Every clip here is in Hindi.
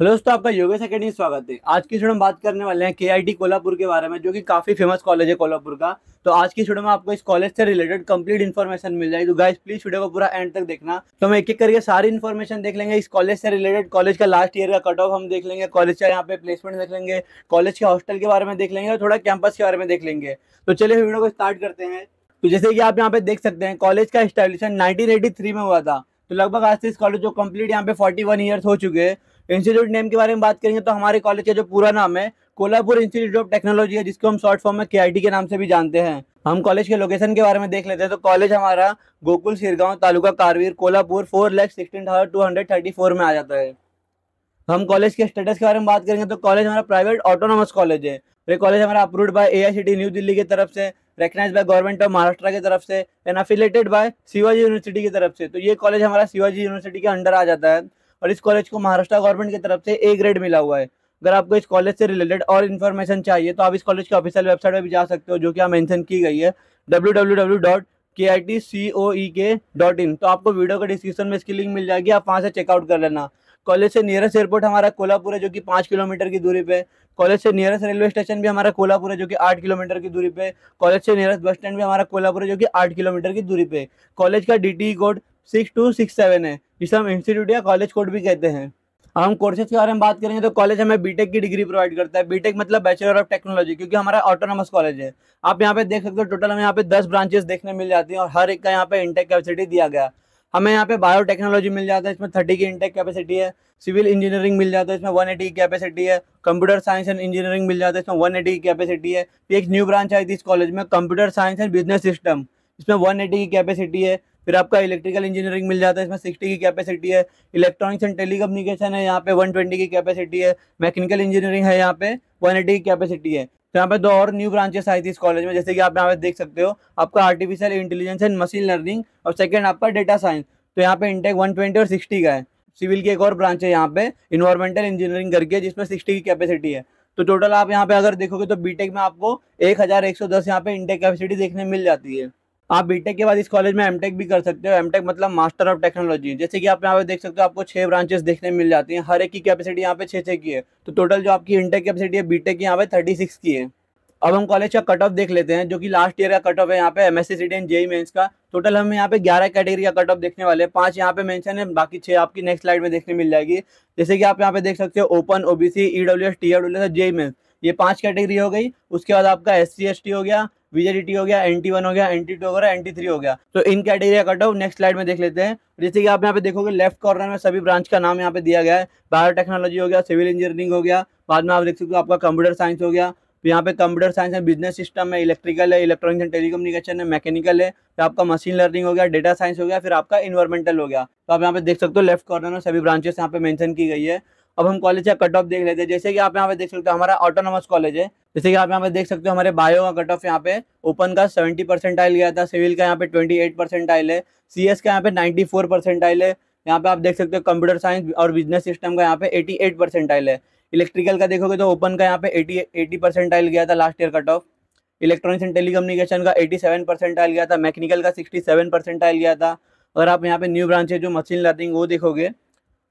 हेलो दोस्तों आपका योगेश अकेडमी स्वागत है आज की स्टूडियो में बात करने वाले हैं केआईटी कोल्हापुर के बारे में जो कि काफ़ी फेमस कॉलेज है कोल्हापुर का तो आज की स्टूडियो में आपको इस कॉलेज से रिलेटेड कंप्लीट इन्फॉर्मेशन मिल जाएगी तो गाइस प्लीज वीडियो को पूरा एंड तक देखना तो हम एक एक करके सारी इन्फॉर्मेशन देख लेंगे इस कॉलेज से रिलेटेड कॉलेज का लास्ट ईयर का कट ऑफ हम देख लेंगे कॉलेज का यहाँ पे प्लेसमेंट देख लेंगे कॉलेज के हॉस्टल के बारे में देख लेंगे और थोड़ा कैंपस के बारे में देख लेंगे तो चलिए वीडियो को स्टार्ट करते हैं तो जैसे कि आप यहाँ पे देख सकते हैं कॉलेज का स्टैब्लिशन नाइनटीन में हुआ था तो लगभग आज से इस कॉलेज को कंप्लीट यहाँ पे 41 ईयर्स हो चुके हैं इंस्टीट्यूट नेम के बारे में बात करेंगे तो हमारे कॉलेज का जो पूरा नाम है कोल्हापुर इंस्टीट्यूट ऑफ टेक्नोलॉजी है जिसको हम शॉर्ट फॉर्म में के के नाम से भी जानते हैं हम कॉलेज के लोकेशन के बारे में देख लेते हैं तो कॉलेज हमारा Gokul Shirgaon taluka Karveer Kolhapur four lakhs sixteen thousand two hundred thirty four में आ जाता है हम कॉलेज के स्टेटस के बारे में बात करेंगे तो कॉलेज हमारा प्राइवेट ऑटोनॉमस कॉलेज है ये कॉलेज हमारा approved by A new Delhi की तरफ से recognise by government of Maharashtra की तरफ से and affiliated by Shivaji university की तरफ से तो ये कॉलेज हमारा शिवाजी यूनिवर्सिटी के अंडर आ जाता है और इस कॉलेज को महाराष्ट्र गवर्नमेंट की तरफ से ए ग्रेड मिला हुआ है अगर आपको इस कॉलेज से रिलेटेड और इन्फॉर्मेशन चाहिए तो आप इस कॉलेज की ऑफिशियल वेबसाइट पर भी जा सकते हो जो कि आप मैंशन की गई है डब्ल्यू डब्ल्यू डब्ल्यू डॉट के आई टी सी ओ ई के डॉट इन तो आपको वीडियो के डिस्क्रिप्शन में इसकी लिंक मिल जाएगी आप वहाँ से चेकआउट कर लेना कॉलेज से नियरेस्ट एयरपोर्ट हमारा कोल्हापुर है जो कि पाँच किलोमीटर की दूरी पे कॉलेज से नियरेस्ट रेलवे स्टेशन भी हमारा कोल्हापुर है जो कि आठ किलोमीटर की दूरी पे कॉलेज से नियरेस्ट बस स्टैंड भी हमारा कोल्हापुर है जो कि आठ किलोमीटर की दूरी पे कॉलेज का D code six two six seven है जिसे हम इंस्टीट्यूट या कॉलेज कोड भी कहते हैं हम कोर्सेज के बारे में बात करेंगे तो कॉलेज हमें बीटेक की डिग्री प्रोवाइड करता है बीटेक मतलब बैचलर ऑफ टेक्नोलॉजी क्योंकि हमारा ऑटोनॉमस कॉलेज है आप यहाँ पे देख सकते हो टोटल हमें यहाँ पे दस ब्रांचेस देखने मिल जाती हैं और हर एक का यहाँ पे इंटेक कैपेसिटी दिया गया हमें यहाँ पे बायोटेक्नोलॉजी मिल जाता है इसमें थर्टी की इंटेक कैपेसिटी है सिविल इंजीनियरिंग मिल जाता है इसमें वन एटी की कैपेसिटी है कंप्यूटर साइंस एंड इंजीनियरिंग मिल जाता है इसमें वन एटी की कैपेसिटी है एक न्यू ब्रांच आई थी इस कॉलेज में computer science and business system इसमें वन एटी की कैपेसिटी है फिर आपका इलेक्ट्रिकल इंजीनियरिंग मिल जाता है इसमें सिक्सटी की कैपेसिटी है इलेक्ट्रॉनिक्स एंड टेलीकम्युनिकेशन है यहाँ पे वन ट्वेंटी की कैपेसिटी है मैकेनिकल इंजीनियरिंग है यहाँ पे वन एटी की कैपेसिटी है तो यहाँ पे दो और न्यू ब्रांचेस आई थी इस कॉलेज में जैसे कि आप यहाँ पे देख सकते हो आपका artificial intelligence and machine learning और सेकेंड आपका डेटा साइंस तो यहाँ पे इंटेक ट्वेंटी और सिक्सटी का है सिविल की एक और ब्रांच है यहाँ पे इन्वायरमेंटल इंजीनियरिंग करके जिसमें सिक्सटी की कैपेसिटी है तो टोटल आप यहाँ पे अगर देखोगे तो बीटेक में आपको एक हज़ार एक सौ दस यहाँ पे इंटेक कैपेसिटी देखने मिल जाती है आप बीटेक के बाद इस कॉलेज में एमटेक भी कर सकते हो एमटेक मतलब मास्टर ऑफ टेक्नोलॉजी जैसे कि आप यहाँ पे देख सकते हो आपको छह ब्रांचेस देखने मिल जाती हैं हर एक की कैपेसिटी यहाँ पे छः छः की है तो टोटल जो आपकी इंटेक कैपेसिटी है बीटेक की यहाँ पे थर्टी सिक्स की है अब हम कॉलेज का कट ऑफ देख लेते हैं जो कि लास्ट ईयर का कट ऑफ है यहाँ पे M S C and JEE mains का टोटल हम यहाँ पे ग्यारह कैटेगरी का कट ऑफ देखने वाले हैं पांच यहाँ पे मेंशन है बाकी छह आपकी नेक्स्ट स्लाइड में देखने मिल जाएगी जैसे कि आप यहाँ पे देख सकते हो open OBC EW S T AW S JEE mains ये पांच कैटेगरी हो गई उसके बाद आपका एस सी हो गया वीजेडीटी हो गया एन वन हो गया एन टू हो गया एन थ्री हो गया तो इन कैटेगरी का कट ऑफ नेक्स्ट स्लाइड में देख लेते हैं जैसे कि आप यहाँ पे देखोगे लेफ्ट कॉर्नर में सभी ब्रांच का नाम यहाँ पे दिया गया है बायोटेक्नोलॉजी हो गया सिविल इंजीनियरिंग हो गया बाद में आप देख सकते हो आपका कंप्यूटर साइंस हो गया तो यहाँ पे कंप्यूटर साइंस है बिजनेस सिस्टम है इलेक्ट्रिकल है इलेक्ट्रॉनिक्स एंड टेलीकम्युनिकेशन है मैकेनिकल है फिर आपका मशीन लर्निंग हो गया डेटा साइंस हो गया फिर आपका इन्वायरमेंटल हो गया तो आप यहाँ पे देख सकते हो लेफ्ट कॉर्नर में सभी ब्रांचेस यहाँ पे मेंशन की गई है अब हम कॉलेज का कट ऑफ देख लेते हैं जैसे कि आप यहाँ पे देख सकते हो हमारा ऑटोनॉमस कॉलेज है जैसे कि आप यहाँ पे देख सकते हो हमारे बायो का कट ऑफ यहाँ पे ओपन का सेवेंटी परसेंट आइल गया था सिविल का यहाँ पे ट्वेंटी एट परसेंट आइल है सी एस का यहाँ पे नाइन्टी फोर परसेंट आइल है यहाँ पे आप देख सकते हो कंप्यूटर साइंस और बिजनेस सिस्टम का यहाँ पे एटी एट परसेंट आइल है इलेक्ट्रिकल का देखोगे तो ओपन का यहाँ पे एटी एटी परसेंट आइल गया था last year cut off electronics and telecommunication का सेवन परसेंट आयल गया था मैकेनिकल का सिक्सटी सेवन परसेंट आयल गया था अगर आप यहाँ पे न्यू ब्रांच है जो मशीन लर्निंग वो देखोगे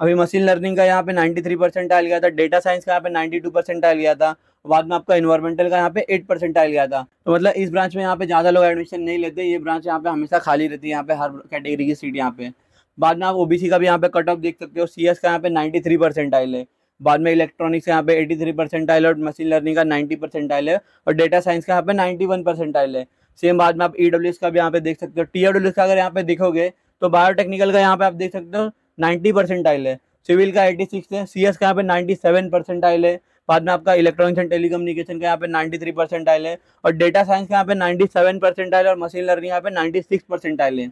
अभी मशीन लर्निंग का यहाँ पे 93 थ्री परसेंट आया गया था डेटा साइंस का यहाँ पे 92 टू परसेंट आया गया था बाद में आपका इन्वायरमेंटल का यहाँ पे 8 परसेंट आयल गया था तो मतलब इस ब्रांच में यहाँ पे ज़्यादा लोग एडमिशन नहीं लेते ये ब्रांच यहाँ पे हमेशा खाली रहती है यहाँ पे हर कैटेगरी की सीट यहाँ पे बाद में आप ओबीसी का भी यहाँ पे कट ऑफ देख सकते हो सी का यहाँ पे नाइन्टी थ्री परसेंट आयल है बाद में इलेक्ट्रॉनिक्स का यहाँ पे एटी थ्री परसेंट आए और मशीन लर्निंग का नाइन्टी परसेंट आए है और डेटा साइंस का यहाँ पे नाइन्टी वन परसेंट आए सेम बाद में आप ई का भी यहाँ पे देख सकते हो टी का अगर यहाँ पे देखोगे तो बायोटेक्निकल का यहाँ पे आप देख सकते हो नाइन्टी परसेंट आइल है सिविल का एटी सिक्स है सी एस का यहाँ पे नाइन्टी सेवन परसेंट आइल है बाद में आपका इलेक्ट्रॉनिक्स एंड टेलीकम्युनिकेशन का यहाँ पे 93 परसेंट आए और डेटा साइंस का यहाँ पे 97 परसेंट आए और मशीन लर्निंग यहाँ पे 96 परसेंट आए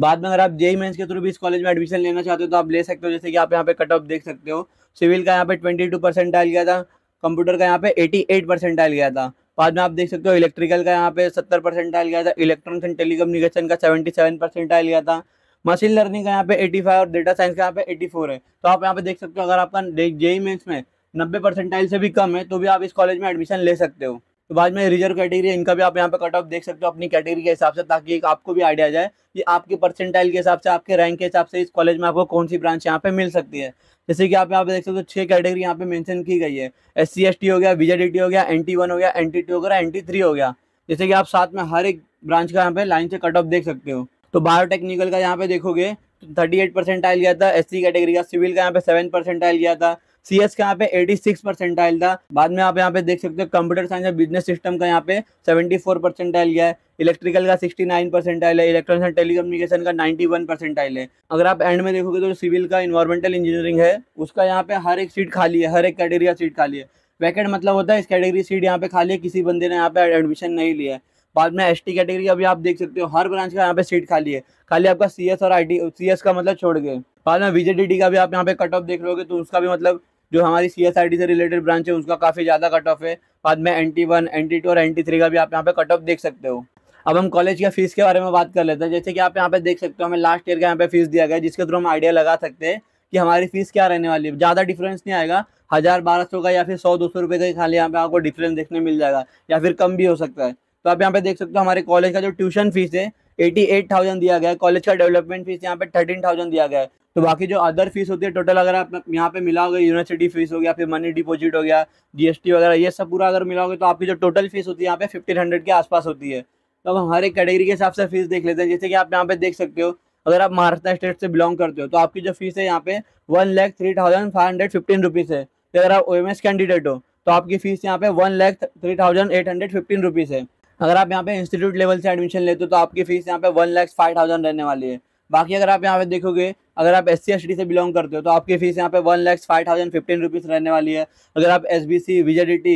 बाद में अगर आप जेई मेन्स के थ्रू भी इस कॉलेज में एडमिशन लेना चाहते हो तो आप ले सकते हो जैसे कि आप यहाँ पे कट ऑफ देख सकते हो सिविल का यहाँ पे ट्वेंटी टू परसेंट आयल गया था कंप्यूटर का यहाँ पे एटी एट परसेंट आयल गया था बाद में आप देख सकते हो इलेक्ट्रिकल का यहाँ पे सत्तर परसेंट आयल गया था इलेक्ट्रॉनिक्स एंड टेलीकम्युनिकेशन का सेवेंटी सेवन परसेंट आयल गया था मशीन लर्निंग का यहाँ पे 85 और डेटा साइंस का यहाँ पे 84 है तो आप यहाँ पे देख सकते हो अगर आपका जेई मेन्स में नब्बे परसेंटाइल से भी कम है तो भी आप इस कॉलेज में एडमिशन ले सकते हो तो बाद में रिजर्व कैटेगरी इनका भी आप यहाँ पे कट ऑफ देख सकते हो अपनी कैटेगरी के हिसाब से ताकि आपको भी आइडिया जाए कि आपके परसेंटाइल के हिसाब से आपके रैंक के हिसाब से इस कॉलेज में आपको कौन सी ब्रांच यहाँ पे मिल सकती है जैसे कि आप यहाँ पे देख सकते हो छह कैटेगरी यहाँ पे मेंशन की गई है एस सी एस टी हो गया बीजे हो गया एन टी वन हो गया एन टी टू हो गया एन टी थ्री हो गया जैसे कि आप साथ में हर एक ब्रांच का यहाँ पे लाइन से कट ऑफ देख सकते हो तो बायोटेक्निकल का यहाँ पे देखोगे थर्टी एट परसेंटाइल गया था एस कैटेगरी का सिविल का यहाँ पे सेवन परसेंटाइल गया था सी एस का यहाँ पे एटी सिक्स परसेंटाइल था बाद में आप यहाँ पे देख सकते हो कंप्यूटर साइंस या बिजनेस सिस्टम का यहाँ पे सेवेंटी फोर परसेंटाइल गया है इलेक्ट्रिकल का सिक्सटी नाइन परसेंटाइल है इलेक्ट्रॉनिक्स एंड टेलीकम्युनिकेशन का नाइन्टी वन परसेंटाइल है अगर आप एंड में देखोगे तो सिविल का इन्वायरमेंटल इंजीनियरिंग है उसका यहाँ पे हर एक सीट खाली है हर एक कैटेगरी का सीट खाली है वैकेट मतलब होता है इस कैटेगरी सीट यहाँ पे खाली है किसी बंदे ने यहाँ पे एडमिशन नहीं लिया है बाद में एस टी कैटेगरी अभी आप देख सकते हो हर ब्रांच का यहाँ पे सीट खाली है खाली आपका सी एस और आई टी सी एस का मतलब छोड़ गए बाद में वीजेडीटी का भी आप यहाँ पे कट ऑफ देख लोगे तो उसका भी मतलब जो हमारी सी एस आई टी से रिलेटेड ब्रांच है उसका काफ़ी ज़्यादा कट ऑफ है बाद में N T one N T two और एन टी थ्री का भी आप यहाँ पे कट ऑफ देख सकते हो अब हम कॉलेज के फीस के बारे में बात कर लेते हैं जैसे कि आप यहाँ पे देख सकते हो हमें लास्ट ईयर का यहाँ पे फीस दिया गया जिसके थ्रू हम आइडिया लगा सकते हैं कि हमारी फीस क्या रहने वाली है ज़्यादा डिफरेंस नहीं आएगा हज़ार बारह सौ का या फिर सौ दो सौ रुपये का ही खाली यहाँ पे आपको डिफरेंस देखने मिल जाएगा या फिर कम भी हो सकता है तो आप यहाँ पे देख सकते हो हमारे कॉलेज का जो ट्यूशन फीस है एटी एट थाउजेंड दिया गया है कॉलेज का डेवलपमेंट फीस यहाँ पे थर्टीन थाउजेंड दिया गया है तो बाकी जो अदर फीस होती है टोटल अगर आप यहाँ पे मिला होगा यूनिवर्सिटी फीस हो गया फिर मनी डिपॉजिट हो गया जीएसटी वगैरह ये सब पूरा अगर मिला होगा तो आपकी जो टोटल फीस होती है यहाँ पे फिफ्टीन हंड्रेड के आसपास होती है तो अब हर एक कैटेगरी के हिसाब से फीस देख लेते हैं जैसे कि आप यहाँ पे देख सकते हो अगर आप महाराष्ट्र स्टेट से बिलोंग करते हो तो आपकी जो फीस है यहाँ पे one lakh three thousand five hundred fifteen rupees है तो अगर आप ओ कैंडिडेट हो तो आपकी फीस यहाँ पे one lakh three thousand eight hundred fifteen rupees है अगर आप यहाँ पे इंस्टीट्यूट लेवल से एडमिशन लेते हो तो आपकी फीस यहाँ पे वन लैख फाइव थाउजेंड रहने वाली है बाकी अगर आप यहाँ पे देखोगे अगर आप एस सी से बिलोंग करते हो तो आपकी फीस यहाँ पे one lakhs five thousand fifteen rupees रहने वाली है अगर आप एस बी सी टी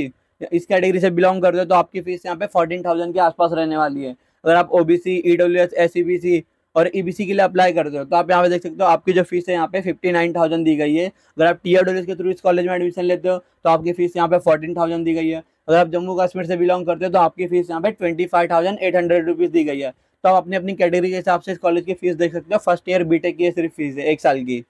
इस कैटेगरी से बिलोंग करते हो तो आपकी फीस यहाँ पे फोर्टीन थाउजेंड के आसपास रहने वाली है अगर आप O B C E W S S C B C और ई बी सी के लिए अप्लाई करते हो तो आप यहाँ पे देख सकते हो आपकी जो फीस है यहाँ पे फिफ्टी नाइन थाउजेंड दी गई है अगर आप टी आर के थ्रू इस कॉलेज में एडमिशन लेते हो तो आपकी फीस यहाँ पे फोर्टीन थाउजेंड दी गई है अगर आप जम्मू कश्मीर से बिलोंग करते हो तो आपकी फीस यहाँ पे twenty five thousand eight hundred rupees दी गई है तो आप अपनी अपनी कैटेगरी के हिसाब से इस कॉलेज की फीस देख सकते हो फर्स्ट ईयर बीटेक की सिर्फ फीस है एक साल की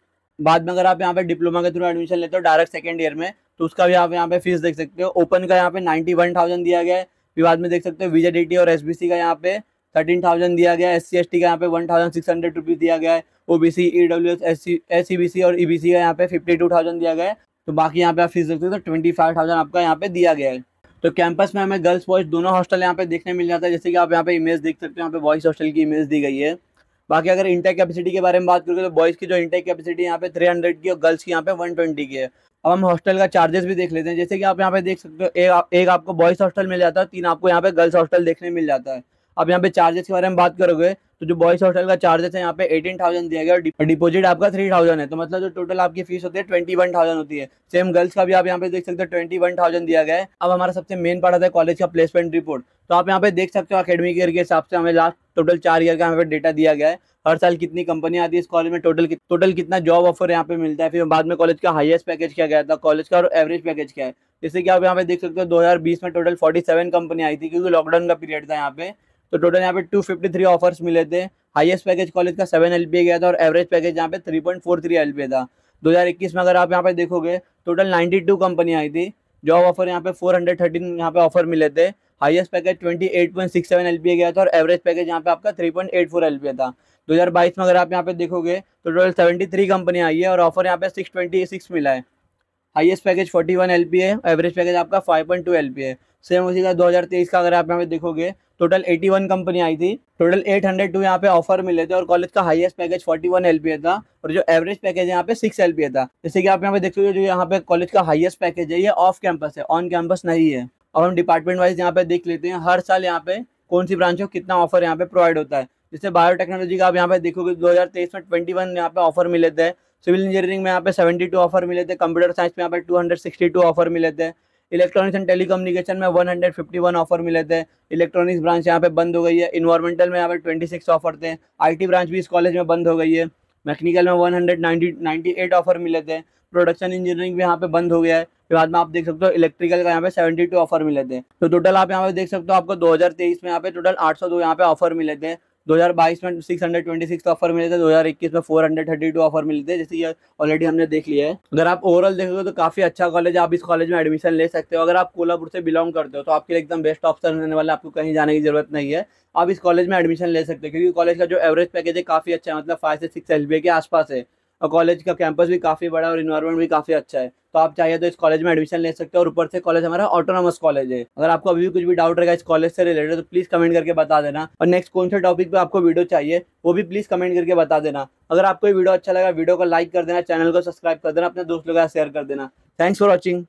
बाद में अगर आप यहाँ पे डिप्लोमा के थ्रू एडमिशन लेते हो डायरेक्ट सेकेंड ईयर में तो उसका भी आप यहाँ पे फीस देख सकते हो ओपन का यहाँ पे नाइन्टी वन थाउजेंड दिया गया है बाद में देख सकते हो विजे डी और एस का यहाँ पे थर्टीन थाउजेंड दिया गया है एस टी का यहाँ पे one thousand six hundred rupees दिया गया है O B C E W S S C S C B C और ई बी सी का यहाँ पे फिफ्टी टू थाउजेंड दिया गया है तो बाकी यहाँ पे आप फीस सकते हो तो ट्वेंटी फाइव थाउजेंड आपका यहाँ पे दिया गया है तो कैंपस में हमें गर्ल्स बॉयज़ दोनों हॉस्टल यहाँ पे देखने मिल जाता है जैसे कि आप यहाँ पे इमेज देख सकते हो यहाँ पे बॉयज़ हॉस्टल की इमेज दी गई है बाकी अगर इंटेक कैपेसिटी के बारे में बात करोगे तो बॉयज़ की जो इंटेक कैपेसिटी यहाँ पे हंड्रेड की और गर्ल्स की यहाँ पे ट्वेंटी की है अब हम हॉस्टल का चार्जेस भी देख लेते हैं जैसे कि आप यहाँ पे देख सकते हो एक आपको बॉयज़ हॉस्टल मिल जाता है तीन आपको यहाँ पे गर्ल्स हॉस्टल देखने मिल जाता है अब यहाँ पे चार्जेस के बारे में बात करोगे तो जो बॉयज हॉस्टल का चार्जेस है यहाँ पे एटीन थाउजेंड दिया गया और डिपॉजिट आपका थ्री थाउजेंड है तो मतलब जो टोटल आपकी फीस होती है ट्वेंटी वन थाउजेंड होती है सेम गर्ल्स का भी आप यहाँ पे देख सकते हो ट्वेंटी वन थाउजेंड दिया गया है अब हमारा सबसे मेन पार्ट आता है कॉलेज का प्लेसमेंट रिपोर्ट तो आप यहाँ पे देख सकते हो अकेडमिक ईयर के हिसाब से हमें लास्ट टोटल चार ईयर का यहाँ पे डेटा दिया गया है हर साल कितनी कंपनी आती है इस कॉलेज में टोटल टोटल कितना जॉब ऑफर यहाँ पे मिलता है फिर बाद में कॉलेज का हाइस्ट पैकेज क्या गया था कॉलेज का और एवरेज पैकेज क्या है जैसे कि आप यहाँ पे देख सकते हो दो में टोटल फोर्टी कंपनी आई थी क्योंकि लॉकडाउन का पीरियड था यहाँ पे तो टोटल यहाँ पे 253 ऑफर्स मिले थे हाईएस्ट पैकेज कॉलेज का सेवन एल गया था और एवरेज पैकेज यहाँ पे 3.43 एल था 2021 में अगर आप यहाँ पे देखोगे टोटल 92 कंपनी आई थी जॉब ऑफर यहाँ पे 413 यहाँ पे ऑफर मिले थे हाईएस्ट पैकेज 28.67 एलपीए गया था और एवरेज पैकेज यहाँ पे आपका 3.84 एलपीए था 2022 में अगर आप यहाँ पे देखोगे तो टोटल थ्री कंपनी आई है और ऑफर यहाँ पे सिक्स मिला है हाईएस्ट पैकेज 41 वन है एवरेज पैकेज आपका 5.2 एलपी है सेम उसी का 2023 का अगर आप यहाँ पे देखोगे टोटल 81 कंपनी आई थी टोटल 802 यहाँ पे ऑफर मिले थे और कॉलेज का हाईएस्ट पैकेज 41 वन था और जो एवरेज पैकेज यहाँ पे 6 एल था जैसे कि आप यहाँ पे देख सकते हो जो यहाँ पे कॉलेज का हाईएस्ट पैकेज है ये ऑफ कैंपस है ऑन कैंपस नहीं है अब हम डिपार्टमेंट वाइज यहाँ पे देख लेते हैं हर साल यहाँ पे कौन सी ब्रांच को कितना ऑफर यहाँ पे प्रोवाइड होता है जैसे बायोटेक्नोलॉजी का आप यहाँ पे देखोगे दो में ट्वेंटी यहाँ पे ऑफर मिले थे सिविल इंजीनियरिंग में यहाँ पे सेवेंटी टू ऑफर मिले थे कंप्यूटर साइंस में यहाँ पे टू ऑफर मिले थे इलेक्ट्रॉनिक्स एंड टेलीकम्युनिकेशन में फिफ्टी वन ऑफर मिले थे इलेक्ट्रॉनिक्स ब्रांच यहाँ पे बंद हो गई है इन्वायरमेंटल में यहाँ पे सिक्स ऑफर थे आईटी ब्रांच भी इस कॉलेज में बंद हो गई है मैकेनिकल में वन हंड्रेड एट ऑफर मिले थे प्रोडक्शन इंजीनियरिंग भी यहाँ पे बंद हो गया है फिर बाद में आप देख सकते हो इलेक्ट्रिकल का यहाँ पे टू ऑफर मिले थे तो टोटल आप यहाँ पे देख सकते हो आपको दो हज़ार तेईस में यहाँ पे टोटल आठ सौ यहाँ पे ऑफर मिले थे 2022 में 626 का ऑफर मिले थे 2021 में 432 ऑफर मिले थे जैसे ये ऑलरेडी हमने देख लिया है अगर आप ओवरऑल देखोगे तो काफ़ी अच्छा कॉलेज है आप इस कॉलेज में एडमिशन ले सकते हो अगर आप कोल्हापुर से बिलोंग करते हो तो आपके लिए एकदम बेस्ट ऑप्शन रहने वाला आपको कहीं जाने की जरूरत नहीं है आप इस कॉलेज में एडमिशन ले सकते हो क्योंकि कॉलेज का जो एवरेज पैकेज है काफ़ी अच्छा है मतलब फाइव से सिक्स एल के आसपास है और कॉलेज का कैंपस भी काफ़ी बड़ा और इन्वायरमेंट भी काफ़ी अच्छा है तो आप चाहिए तो इस कॉलेज में एडमिशन ले सकते हो और ऊपर से कॉलेज हमारा ऑटोनॉमस कॉलेज है अगर आपको अभी भी कुछ भी डाउट रहेगा इस कॉलेज से रिलेटेड तो प्लीज़ कमेंट करके बता देना और नेक्स्ट कौन से टॉपिक पर आपको वीडियो चाहिए वो भी प्लीज़ कमेंट करके बता देना अगर आपको ये वीडियो अच्छा लगा वीडियो को लाइक कर देना चैनल को सब्सक्राइब कर देना अपने दोस्तों का शेयर कर देना थैंक्स फॉर वॉचिंग